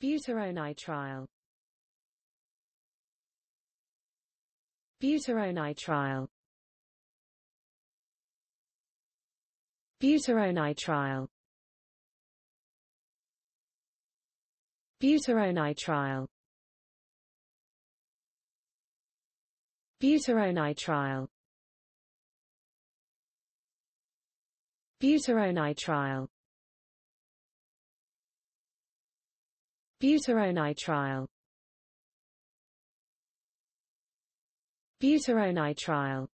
trial. trial. Buteronitrial trial. Buteronitrial trial. Buteronitrial trial. trial. trial. Buteronitrial trial.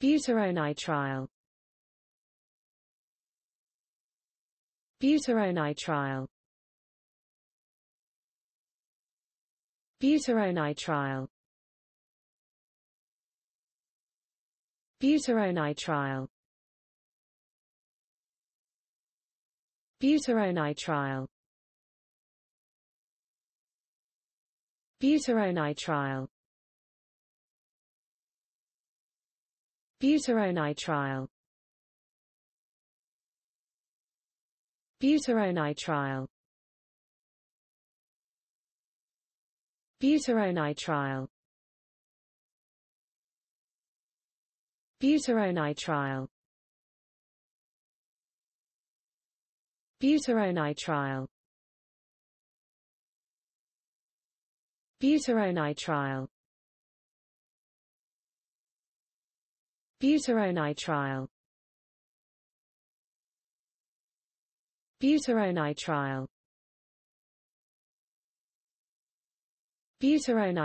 Buteronitrial trial. Buteronitrial trial. trial. trial. Buteronitrial trial. Buteronitrial trial. Buteronitrial trial. trial. trial. Buteronitrial trial. Buteronitrial trial. Buteronitrial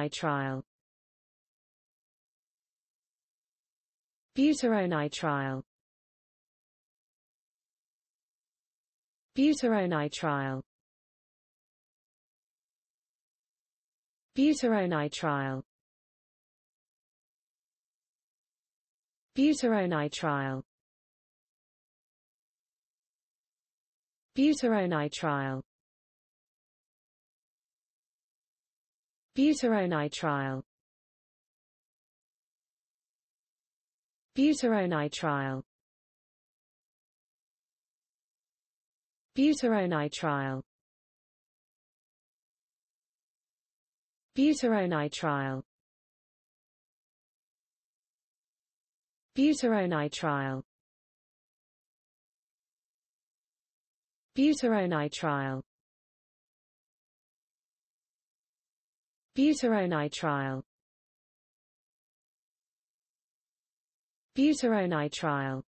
trial. trial. trial. Buteronitrial trial. Buteronitrial trial. Buteronitrial trial. trial. trial. Buteronitrial trial. Buteronitrial trial. Buteronitrial trial.